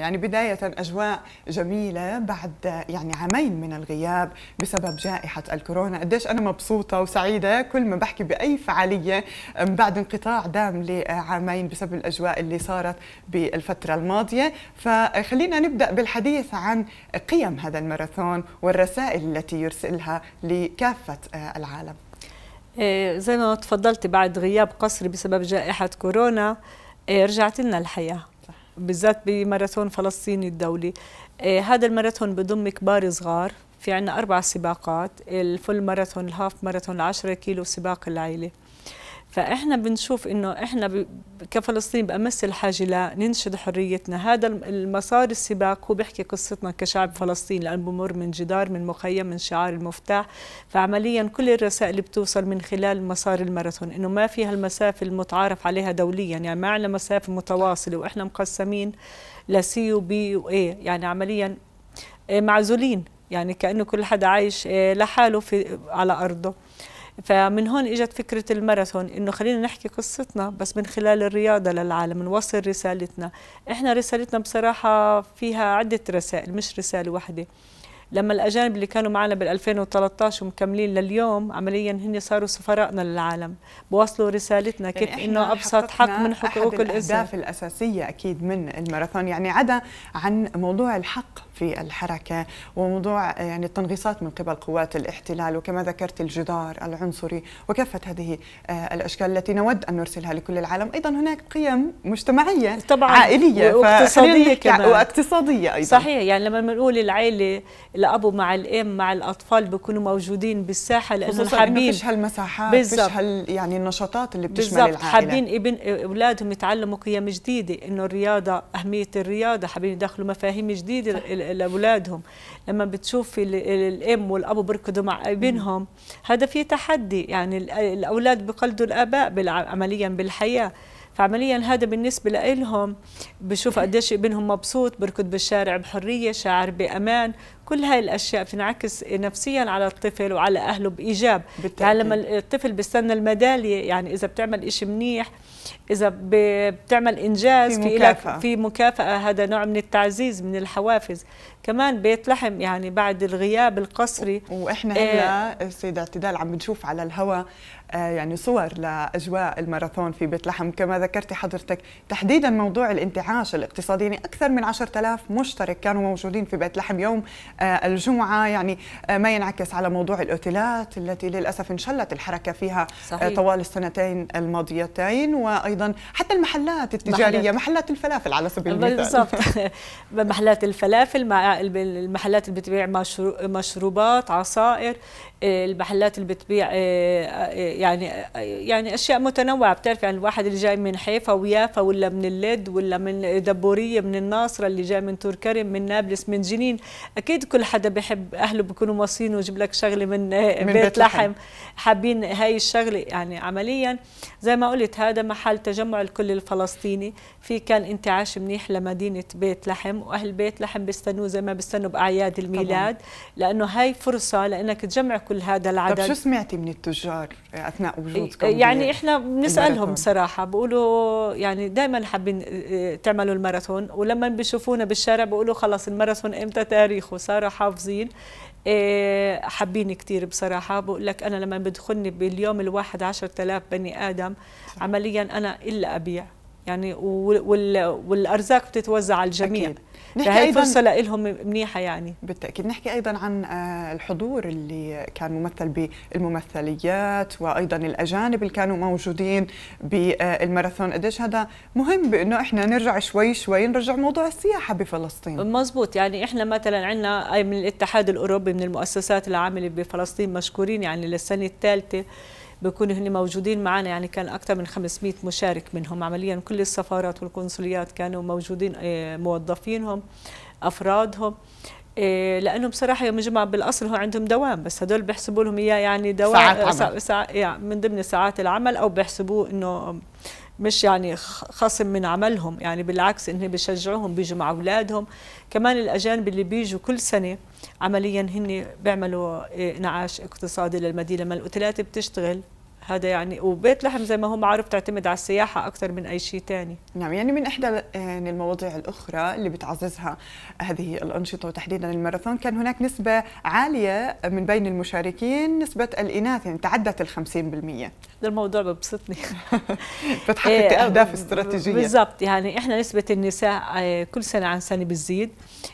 يعني بداية أجواء جميلة بعد يعني عامين من الغياب بسبب جائحة الكورونا قديش أنا مبسوطة وسعيدة كل ما بحكي بأي فعالية بعد انقطاع دام لعامين بسبب الأجواء اللي صارت بالفترة الماضية فخلينا نبدأ بالحديث عن قيم هذا الماراثون والرسائل التي يرسلها لكافة آه، العالم آه، زي ما تفضلت بعد غياب قصري بسبب جائحة كورونا آه، رجعت لنا الحياه بالذات بماراثون فلسطيني الدولي إيه، هذا الماراثون بضم كبار صغار في عنا أربع سباقات الفل ماراثون الهاف ماراثون العشرة كيلو سباق العيلة فاحنا بنشوف انه احنا كفلسطين بامس الحاجه لننشد حريتنا هذا المسار السباق هو بيحكي قصتنا كشعب فلسطين لانه بمر من جدار من مخيم من شعار المفتاح فعمليا كل الرسائل اللي بتوصل من خلال مسار الماراثون انه ما في هالمسافه المتعارف عليها دوليا يعني ما عندنا مسافه متواصله واحنا مقسمين لسي وبي واي يعني عمليا إيه، معزولين يعني كانه كل حدا عايش إيه، لحاله في على ارضه فمن هون اجت فكره الماراثون انه خلينا نحكي قصتنا بس من خلال الرياضه للعالم نوصل رسالتنا احنا رسالتنا بصراحه فيها عده رسائل مش رساله واحده لما الاجانب اللي كانوا معنا بال 2013 ومكملين لليوم عمليا هن صاروا سفرائنا للعالم بوصلوا رسالتنا يعني كيف يعني انه ابسط حق من حقوق الانسان الاهداف الاساسيه اكيد من الماراثون يعني عدا عن موضوع الحق في الحركة وموضوع يعني التنغيصات من قبل قوات الاحتلال وكما ذكرت الجدار العنصري وكافة هذه آه، الأشكال التي نود أن نرسلها لكل العالم أيضا هناك قيم مجتمعية طبعا عائلية واقتصادية كمان واقتصادية أيضا صحيح يعني لما بنقول العائلة الأب مع الأم مع الأطفال بيكونوا موجودين بالساحة لأنه حابين فيش هالمساحات فيش هال يعني النشاطات اللي بتشمل بالزبط. العائلة حابين ابن أولادهم يتعلموا قيم جديدة إنه الرياضة أهمية الرياضة حابين يدخلوا مفاهيم جديدة لاولادهم لما بتشوفي الام والاب بيركضوا مع ابنهم هذا في تحدي يعني الاولاد بقلدوا الاباء عمليا بالحياه فعمليا هذا بالنسبة لهم بشوف قديش ابنهم مبسوط بركض بالشارع بحرية شاعر بأمان كل هاي الأشياء بتنعكس نفسيا على الطفل وعلى أهله بإيجاب بالتأكيد. يعني لما الطفل بيستنى الميدالية يعني إذا بتعمل إشي منيح اذا بتعمل انجاز في, مكافأة. في مكافاه هذا نوع من التعزيز من الحوافز كمان بيت لحم يعني بعد الغياب القسري واحنا هلا إيه سيد اعتدال عم بنشوف على الهواء آه، يعني صور لاجواء الماراثون في بيت لحم كما ذكرتي حضرتك تحديدا موضوع الانتعاش الاقتصادي يعني اكثر من 10000 مشترك كانوا موجودين في بيت لحم يوم آه، الجمعه يعني آه، ما ينعكس على موضوع الاوتيلات التي للاسف انشلت الحركه فيها صحيح. طوال السنتين الماضيتين وايضا حتى المحلات التجاريه محلات, محلات الفلافل على سبيل المثال بالضبط محلات الفلافل المحلات اللي بتبيع مشروبات عصائر المحلات اللي بتبيع آه، آه، يعني يعني اشياء متنوعه بتعرفي يعني الواحد اللي جاي من حيفا ويافا ولا من اللد ولا من دبوريه من الناصره اللي جاي من تور كرم من نابلس من جنين اكيد كل حدا بحب اهله بيكونوا مصين ويجيب لك شغله من, آه، من بيت, بيت لحم, لحم. حابين هاي الشغله يعني عمليا زي ما قلت هذا محل تجمع الكل الفلسطيني في كان انتعاش منيح لمدينه بيت لحم واهل بيت لحم بيستنوه زي ما بيستنوا باعياد الميلاد طبعا. لانه هاي فرصه لانك تجمع كل هذا العدد طب شو سمعتي من التجار اثناء وجودكم إيه، يعني احنا بنسالهم صراحه بقولوا يعني دائما حابين إيه، تعملوا الماراثون ولما بيشوفونا بالشارع بقولوا خلص الماراثون امتى تاريخه صاروا حافظين إيه، حابين كثير بصراحة بقول لك أنا لما بدخلني باليوم الواحد 10000 بني آدم عمليا أنا إلا أبيع يعني والارزاق بتتوزع على الجميع أكيد. نحكي فهي فرصة لهم منيحة يعني بالتأكيد نحكي أيضا عن آه، الحضور اللي كان ممثل بالممثليات وأيضا الأجانب اللي كانوا موجودين بالماراثون قديش هذا مهم بأنه إحنا نرجع شوي شوي نرجع موضوع السياحة بفلسطين مزبوط يعني إحنا مثلا عندنا أي من الاتحاد الأوروبي من المؤسسات العاملة بفلسطين مشكورين يعني للسنة الثالثة بيكونوا هن موجودين معنا يعني كان اكثر من 500 مشارك منهم عمليا كل السفارات والقنصليات كانوا موجودين آه، موظفينهم افرادهم آه، لانه بصراحه يوم الجمعه بالاصل هو عندهم دوام بس هدول بيحسبوا لهم اياه يعني دوام ساعات عمل. ساعة يعني من ضمن ساعات العمل او بيحسبوه انه مش يعني خصم من عملهم يعني بالعكس انه بشجعوهم بيجوا مع أولادهم كمان الأجانب اللي بيجوا كل سنة عمليا هن بيعملوا نعاش اقتصادي للمدينة ما الأوتيلات بتشتغل هذا يعني وبيت لحم زي ما هو معروف تعتمد على السياحة أكثر من أي شيء ثاني نعم يعني من إحدى يعني المواضيع الأخرى اللي بتعززها هذه الأنشطة وتحديدا الماراثون كان هناك نسبة عالية من بين المشاركين نسبة الإناث يعني تعدت ال 50% ده الموضوع ببسطني بتحقق إيه، أهداف استراتيجية بالضبط يعني إحنا نسبة النساء آه، كل سنة عن سنة بتزيد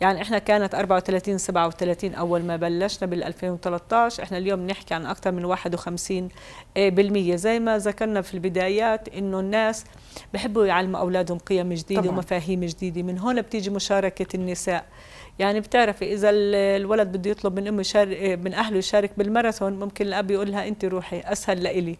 يعني إحنا كانت 34 37 أول ما بلشنا بال 2013 إحنا اليوم نحكي عن أكثر من 51 بالمية زي ما ذكرنا في البدايات إنه الناس بحبوا يعلموا أولادهم قيم جديدة طبعا. ومفاهيم جديدة من هون بتيجي مشاركة النساء يعني بتعرفي اذا الولد بده يطلب من امه من اهله يشارك بالماراثون ممكن الاب يقول لها انت روحي اسهل لإلي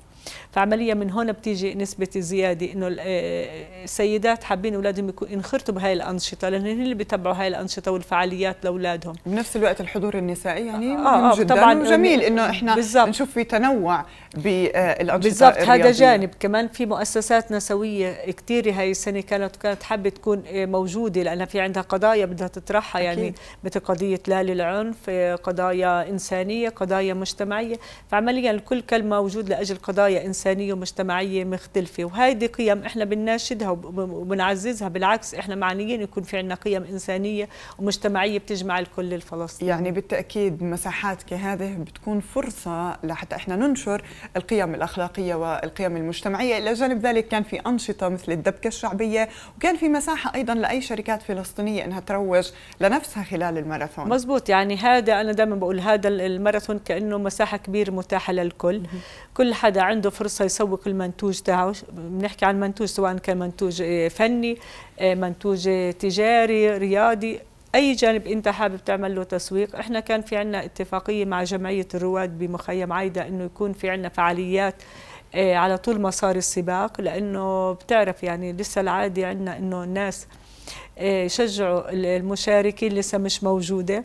فعمليا من هون بتيجي نسبه الزياده انه السيدات آه، حابين اولادهم ينخرطوا بهاي الانشطه لان هن اللي بيتبعوا هاي الانشطه والفعاليات لاولادهم بنفس الوقت الحضور النسائي يعني آه, آه، مهم آه جدا طبعا جميل يعني انه احنا بالزبط. نشوف في تنوع بالانشطه آه، بالضبط هذا جانب كمان في مؤسسات نسويه كثير هاي السنه كانت كانت حابه تكون موجوده لانها في عندها قضايا بدها تطرحها يعني أكيد. يعني مثل قضيه لا للعنف قضايا انسانيه قضايا مجتمعيه فعمليا الكل كان موجود لاجل قضايا قضايا إنسانية ومجتمعية مختلفة وهيدي قيم إحنا بنناشدها وبنعززها بالعكس إحنا معنيين يكون في عنا قيم إنسانية ومجتمعية بتجمع الكل الفلسطيني يعني بالتأكيد مساحات كهذه بتكون فرصة لحتى إحنا ننشر القيم الأخلاقية والقيم المجتمعية إلى جانب ذلك كان في أنشطة مثل الدبكة الشعبية وكان في مساحة أيضا لأي شركات فلسطينية أنها تروج لنفسها خلال الماراثون مزبوط يعني هذا أنا دائما بقول هذا الماراثون كأنه مساحة كبيرة متاحة للكل كل حدا عنده عنده فرصه يسوق المنتوج تاعه بنحكي عن منتوج سواء كان منتوج آه، فني آه، منتوج آه، تجاري رياضي اي جانب انت حابب تعمل له تسويق احنا كان في عندنا اتفاقيه مع جمعيه الرواد بمخيم عايده انه يكون في عندنا فعاليات على طول مسار السباق لانه بتعرف يعني لسه العادي عندنا انه الناس يشجعوا المشاركين لسه مش موجوده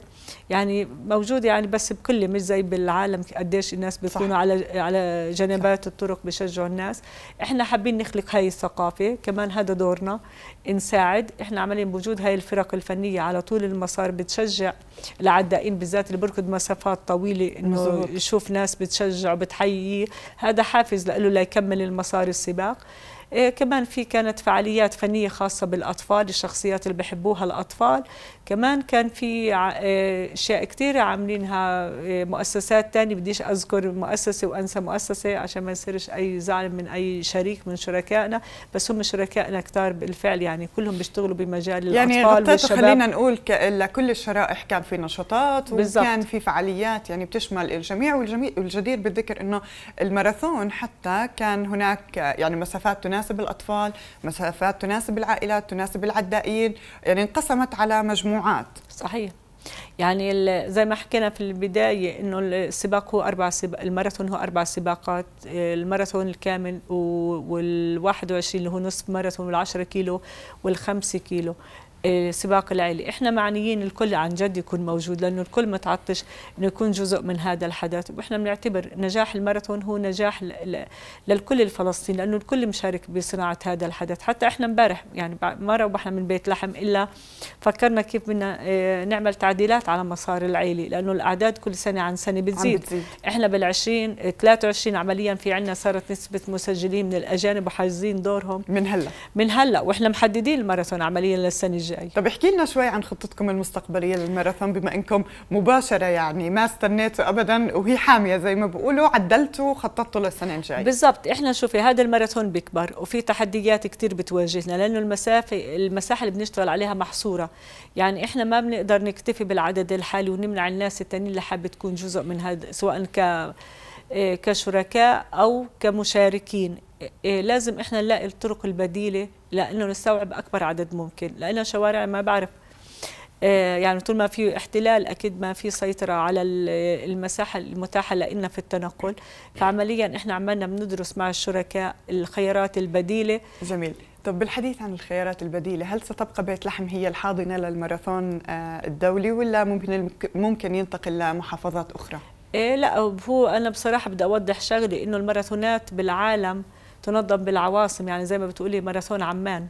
يعني موجوده يعني بس بكل مش زي بالعالم قديش الناس بيكونوا على على جنبات الطرق بشجعوا الناس احنا حابين نخلق هاي الثقافه كمان هذا دورنا نساعد احنا عمليا بوجود هاي الفرق الفنيه على طول المسار بتشجع العدائين بالذات اللي بركض مسافات طويله انه يشوف ناس بتشجع وبتحييه هذا حافز له ليكمل المسار السباق إيه، كمان في كانت فعاليات فنية خاصة بالأطفال الشخصيات اللي بحبوها الأطفال كمان كان في إيه، أشياء كثيرة عاملينها إيه، مؤسسات ثانيه بديش أذكر مؤسسة وأنسى مؤسسة عشان ما يصيرش أي زعل من أي شريك من شركائنا بس هم شركائنا كثار بالفعل يعني كلهم بيشتغلوا بمجال يعني والشباب خلينا نقول ك... لكل الشرائح كان في نشاطات بالزبط. وكان في فعاليات يعني بتشمل الجميع والجميع والجدير بالذكر أنه الماراثون حتى كان هناك يعني مسافات تناسب تناسب الأطفال مسافات تناسب العائلات تناسب العدائين يعني انقسمت على مجموعات صحيح يعني زي ما حكينا في البداية إنه السباق هو أربع سباق الماراثون هو أربع سباقات الماراثون الكامل وال 21 اللي هو نصف ماراثون وال 10 كيلو وال 5 كيلو السباق العائلي احنا معنيين الكل عن جد يكون موجود لانه الكل متعطش انه يكون جزء من هذا الحدث واحنا بنعتبر نجاح الماراثون هو نجاح للكل الفلسطيني لانه الكل مشارك بصناعه هذا الحدث حتى احنا امبارح يعني ما روحنا من بيت لحم الا فكرنا كيف بدنا آه، نعمل تعديلات على مسار العيلي لانه الاعداد كل سنه عن سنه بتزيد, بتزيد. احنا بال20 23 آه، عمليا في عندنا صارت نسبه مسجلين من الاجانب وحاجزين دورهم من هلا من هلا واحنا محددين الماراثون عمليا للسنه الجايه الجاي طب احكي لنا شوي عن خطتكم المستقبليه للماراثون بما انكم مباشره يعني ما استنيتوا ابدا وهي حاميه زي ما بيقولوا عدلتوا وخططتوا للسنه الجايه بالضبط احنا شوفي هذا الماراثون بيكبر وفي تحديات كثير بتواجهنا لانه المسافه المساحه اللي بنشتغل عليها محصوره يعني احنا ما بنقدر نكتفي بالعدد الحالي ونمنع الناس الثانيين اللي حابه تكون جزء من هذا سواء ك إيه، كشركاء او كمشاركين إيه، لازم احنا نلاقي الطرق البديله لانه نستوعب اكبر عدد ممكن لانه شوارع ما بعرف إيه، يعني طول ما في احتلال اكيد ما في سيطره على المساحه المتاحه لنا في التنقل فعمليا احنا عمالنا بندرس مع الشركاء الخيارات البديله جميل طب بالحديث عن الخيارات البديلة هل ستبقى بيت لحم هي الحاضنة للماراثون آه، الدولي ولا ممكن ممكن ينتقل لمحافظات أخرى؟ إيه لا هو أنا بصراحة بدي أوضح شغلة إنه الماراثونات بالعالم تنظم بالعواصم يعني زي ما بتقولي ماراثون عمان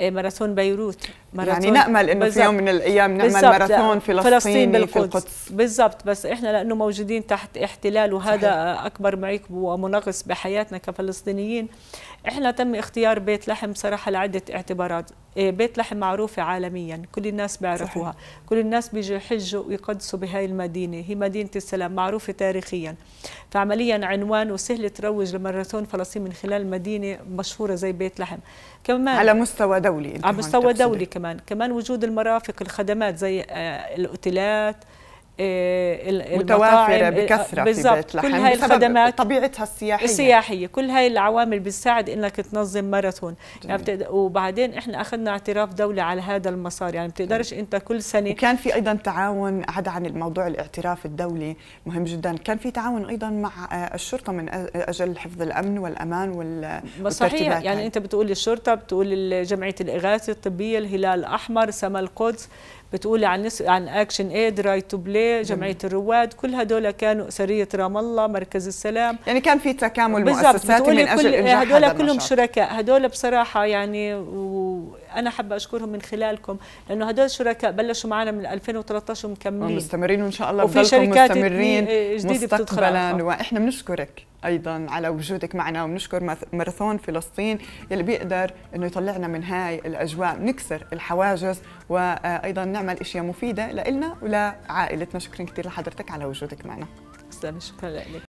إيه، ماراثون بيروت ماراثون يعني نأمل انه في يوم من الايام نعمل ماراثون فلسطيني فلسطين بالقدس في القدس بالضبط بس احنا لانه موجودين تحت احتلال وهذا صحيح. اكبر معيق ومنغص بحياتنا كفلسطينيين احنا تم اختيار بيت لحم صراحه لعده اعتبارات إيه، بيت لحم معروفة عالميا كل الناس بيعرفوها صحيح. كل الناس بيجوا يحجوا ويقدسوا بهاي المدينة هي مدينة السلام معروفة تاريخيا فعمليا عنوان وسهل تروج لماراثون فلسطين من خلال مدينة مشهورة زي بيت لحم كمان على مستوى دولي على مستوى دولي كمان كمان وجود المرافق الخدمات زي آه، الأوتيلات آه، متوافرة آه، بكثرة في بيت لحم كل هاي الخدمات طبيعتها السياحية السياحية كل هاي العوامل بتساعد انك تنظم ماراثون يعني بتقد... وبعدين احنا اخذنا اعتراف دولة على هذا المسار يعني بتقدرش انت كل سنة وكان في ايضا تعاون عدا عن الموضوع الاعتراف الدولي مهم جدا كان في تعاون ايضا مع آه، الشرطة من اجل حفظ الامن والامان وال صحيح يعني انت بتقول الشرطة بتقول جمعية الاغاثة الطبية الهلال الاحمر سما القدس بتقولي عن نس... عن اكشن ايد رايت تو بلاي جمعيه الرواد كل هدول كانوا اسريه رام الله مركز السلام يعني كان في تكامل مؤسسات من اجل كل... انجاح هدول كلهم شركاء هدول بصراحه يعني و... انا حابه اشكرهم من خلالكم لانه هدول الشركاء بلشوا معنا من 2013 ومكملين آه، مستمرين وان شاء الله وفي شركات مستمرين جديده مستقبلا واحنا بنشكرك ايضا على وجودك معنا وبنشكر ماراثون فلسطين يلي بيقدر انه يطلعنا من هاي الاجواء نكسر الحواجز وايضا نعمل اشياء مفيده لنا ولعائلتنا شكرا كثير لحضرتك على وجودك معنا شكرا لك